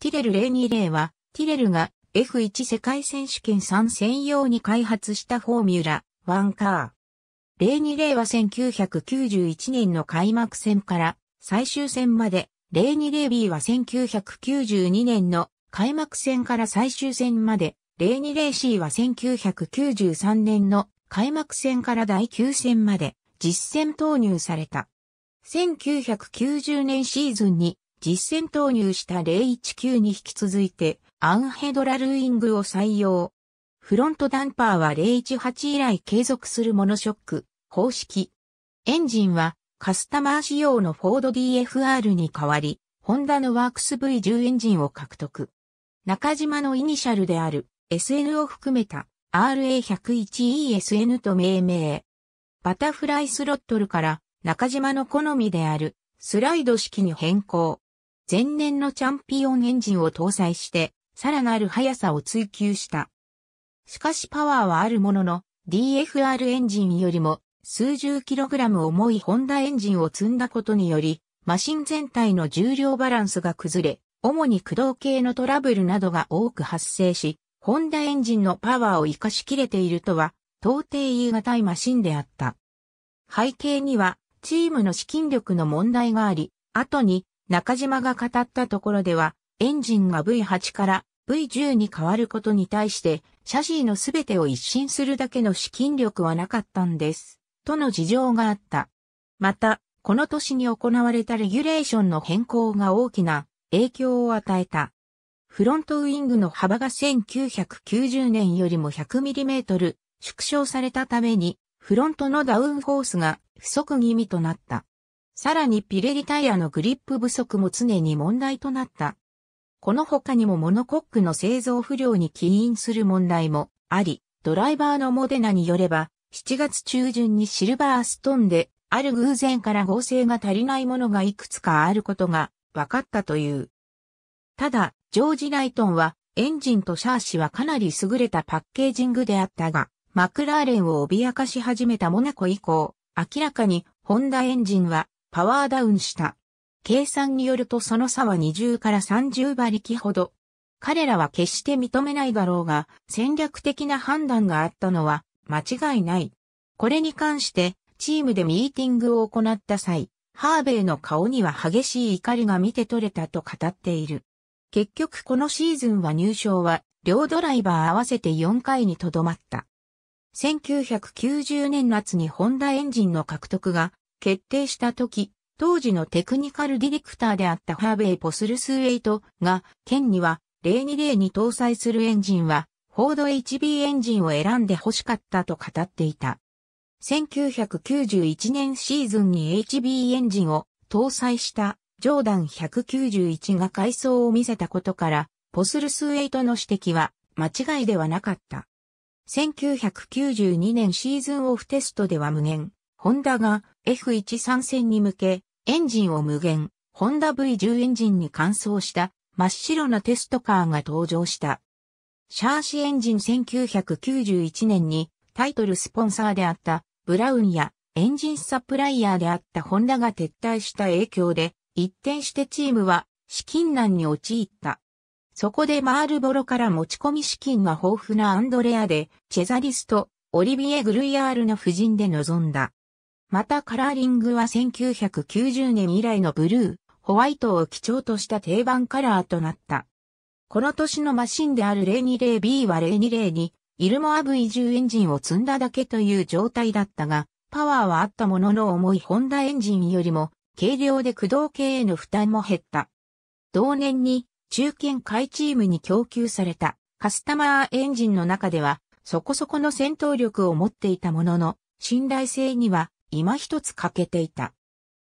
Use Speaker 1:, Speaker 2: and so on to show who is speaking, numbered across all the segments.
Speaker 1: ティレル020は、ティレルが F1 世界選手権3戦用に開発したフォーミュラ1カー。020は1991年の開幕戦から最終戦まで、020B は1992年の開幕戦から最終戦まで、020C は1993年の開幕戦から第9戦まで実戦投入された。1990年シーズンに実戦投入した019に引き続いて、アンヘドラルイングを採用。フロントダンパーは018以来継続するモノショック、方式。エンジンはカスタマー仕様のフォード DFR に代わり、ホンダのワークス V10 エンジンを獲得。中島のイニシャルである SN を含めた RA101ESN と命名。バタフライスロットルから中島の好みであるスライド式に変更。前年のチャンピオンエンジンを搭載して、さらなる速さを追求した。しかしパワーはあるものの、DFR エンジンよりも数十キログラム重いホンダエンジンを積んだことにより、マシン全体の重量バランスが崩れ、主に駆動系のトラブルなどが多く発生し、ホンダエンジンのパワーを活かしきれているとは、到底言い難いマシンであった。背景には、チームの資金力の問題があり、後に中島が語ったところでは、エンジンが V8 から V10 に変わることに対して、シャシーのすべてを一新するだけの資金力はなかったんです。との事情があった。また、この年に行われたレギュレーションの変更が大きな影響を与えた。フロントウィングの幅が1990年よりも 100mm 縮小されたために、フロントのダウンフォースが不足気味となった。さらにピレリタイヤのグリップ不足も常に問題となった。この他にもモノコックの製造不良に起因する問題もあり、ドライバーのモデナによれば、7月中旬にシルバーストンで、ある偶然から合成が足りないものがいくつかあることが分かったという。ただ、ジョージ・ライトンは、エンジンとシャーシはかなり優れたパッケージングであったが、マクラーレンを脅かし始めたモナコ以降、明らかにホンダエンジンはパワーダウンした。計算によるとその差は20から30馬力ほど。彼らは決して認めないだろうが、戦略的な判断があったのは間違いない。これに関して、チームでミーティングを行った際、ハーベイの顔には激しい怒りが見て取れたと語っている。結局このシーズンは入賞は、両ドライバー合わせて4回にとどまった。1990年夏にホンダエンジンの獲得が決定した時、当時のテクニカルディレクターであったハーベイ・ポスルスイトが、県には020に搭載するエンジンは、フォード HB エンジンを選んで欲しかったと語っていた。1991年シーズンに HB エンジンを搭載したジョーダン191が改装を見せたことから、ポスルスイトの指摘は間違いではなかった。1992年シーズンオフテストでは無限、ホンダが F1 3戦に向け、エンジンを無限、ホンダ V10 エンジンに換装した真っ白なテストカーが登場した。シャーシエンジン1991年にタイトルスポンサーであったブラウンやエンジンサプライヤーであったホンダが撤退した影響で一転してチームは資金難に陥った。そこでマールボロから持ち込み資金が豊富なアンドレアでチェザリスト、オリビエ・グルイアールの夫人で臨んだ。またカラーリングは1990年以来のブルー、ホワイトを基調とした定番カラーとなった。この年のマシンである 020B は020に、イルモア V10 エンジンを積んだだけという状態だったが、パワーはあったものの重いホンダエンジンよりも、軽量で駆動系への負担も減った。同年に、中堅海チームに供給された、カスタマーエンジンの中では、そこそこの戦闘力を持っていたものの、信頼性には今一つ欠けていた。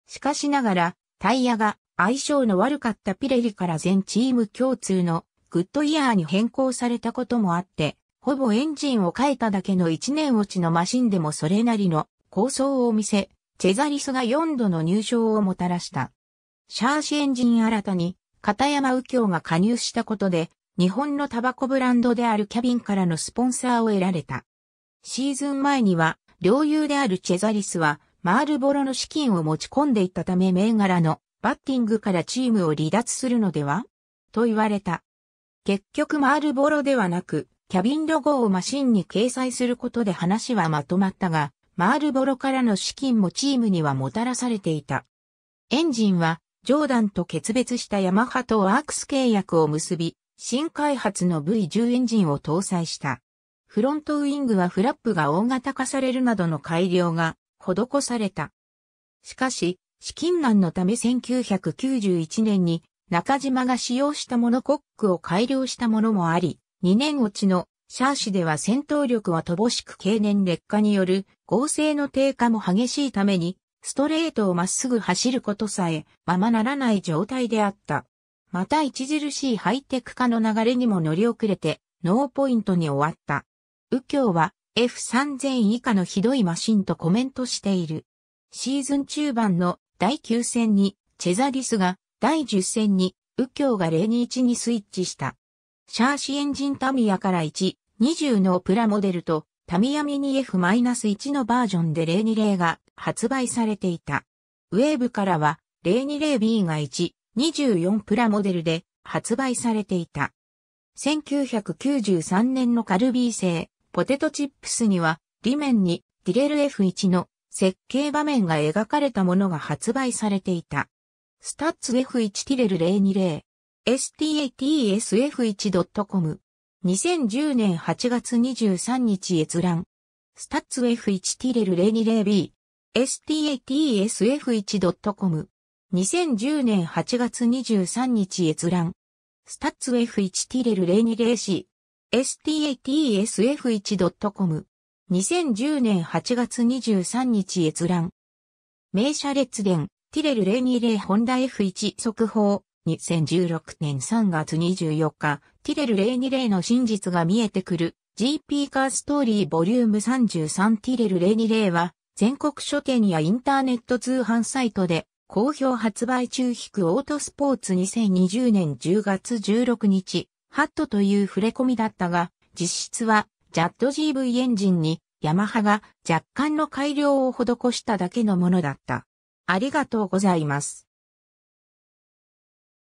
Speaker 1: しかしながら、タイヤが相性の悪かったピレリから全チーム共通のグッドイヤーに変更されたこともあって、ほぼエンジンを変えただけの1年落ちのマシンでもそれなりの構想を見せ、チェザリスが4度の入賞をもたらした。シャーシエンジン新たに、片山右京が加入したことで、日本のタバコブランドであるキャビンからのスポンサーを得られた。シーズン前には、領友であるチェザリスは、マールボロの資金を持ち込んでいったため銘柄のバッティングからチームを離脱するのではと言われた。結局マールボロではなく、キャビンロゴをマシンに掲載することで話はまとまったが、マールボロからの資金もチームにはもたらされていた。エンジンは、ジョーダンと決別したヤマハとワークス契約を結び、新開発の V10 エンジンを搭載した。フロントウィングはフラップが大型化されるなどの改良が施された。しかし、資金難のため1991年に中島が使用したモノコックを改良したものもあり、2年落ちのシャーシでは戦闘力は乏しく経年劣化による合成の低下も激しいために、ストレートをまっすぐ走ることさえままならない状態であった。また著しいハイテク化の流れにも乗り遅れて、ノーポイントに終わった。右京は F3000 以下のひどいマシンとコメントしている。シーズン中盤の第9戦にチェザリスが第10戦に右京が021にスイッチした。シャーシエンジンタミヤから1、20のプラモデルとタミヤミニ F-1 のバージョンで020が発売されていた。ウェーブからは 020B が1、24プラモデルで発売されていた。1993年のカルビー製ポテトチップスには、裏面にディレル F1 の設計場面が描かれたものが発売されていた。スタッツ F1 ティレル020 statsf1.com 2010年8月23日閲覧スタッツ F1 ティレル 020B statsf1.com 2010年8月23日閲覧スタッツ F1 ティレル 020C statsf1.com。2010年8月23日閲覧。名車列伝、ティレル020ホンダ F1 速報。2016年3月24日、ティレル020の真実が見えてくる GP カーストーリーボリューム33ティレル020は全国書店やインターネット通販サイトで好評発売中引くオートスポーツ2020年10月16日ハットという触れ込みだったが、実質はジャット GV エンジンにヤマハが若干の改良を施しただけのものだった。ありがとうございます。